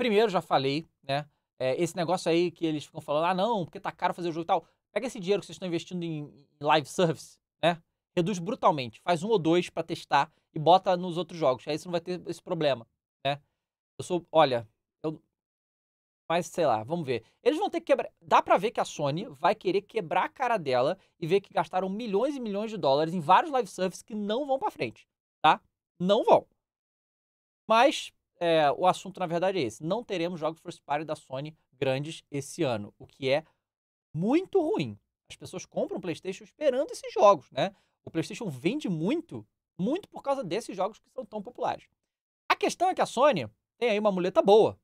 Primeiro, já falei, né? É, esse negócio aí que eles ficam falando, ah, não, porque tá caro fazer o jogo e tal. Pega esse dinheiro que vocês estão investindo em live service, né? Reduz brutalmente. Faz um ou dois para testar e bota nos outros jogos. Aí você não vai ter esse problema, né? Eu sou, olha, eu... Mas, sei lá, vamos ver. Eles vão ter que quebrar... Dá pra ver que a Sony vai querer quebrar a cara dela e ver que gastaram milhões e milhões de dólares em vários live services que não vão pra frente, tá? Não vão. Mas, é, o assunto, na verdade, é esse. Não teremos jogos first party da Sony grandes esse ano, o que é muito ruim. As pessoas compram o PlayStation esperando esses jogos, né? O PlayStation vende muito, muito por causa desses jogos que são tão populares. A questão é que a Sony tem aí uma muleta boa,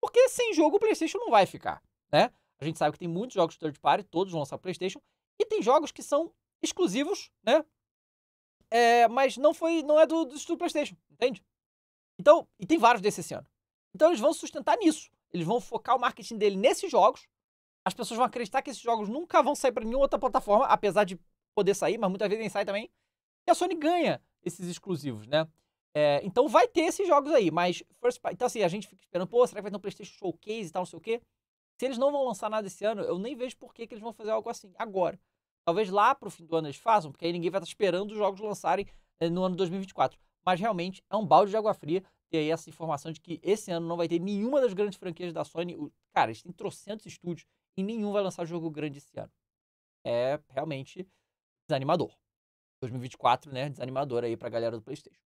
porque sem jogo o PlayStation não vai ficar, né? A gente sabe que tem muitos jogos third party, todos vão lançar PlayStation, e tem jogos que são exclusivos, né? É, mas não foi, não é do, do PlayStation, entende? Então, e tem vários desses esse ano. Então eles vão se sustentar nisso. Eles vão focar o marketing dele nesses jogos. As pessoas vão acreditar que esses jogos nunca vão sair para nenhuma outra plataforma, apesar de poder sair, mas muitas vezes nem sai também. E a Sony ganha esses exclusivos, né? É, então vai ter esses jogos aí, mas first Então assim, a gente fica esperando, pô, será que vai ter um PlayStation Showcase e tal, não sei o quê? Se eles não vão lançar nada esse ano, eu nem vejo por que, que eles vão fazer algo assim agora. Talvez lá pro fim do ano eles façam, porque aí ninguém vai estar esperando os jogos lançarem eh, no ano 2024. Mas realmente é um balde de água fria ter aí essa informação de que esse ano não vai ter nenhuma das grandes franquias da Sony. Cara, eles têm trocentos estúdios e nenhum vai lançar jogo grande esse ano. É realmente desanimador. 2024, né? Desanimador aí pra galera do PlayStation.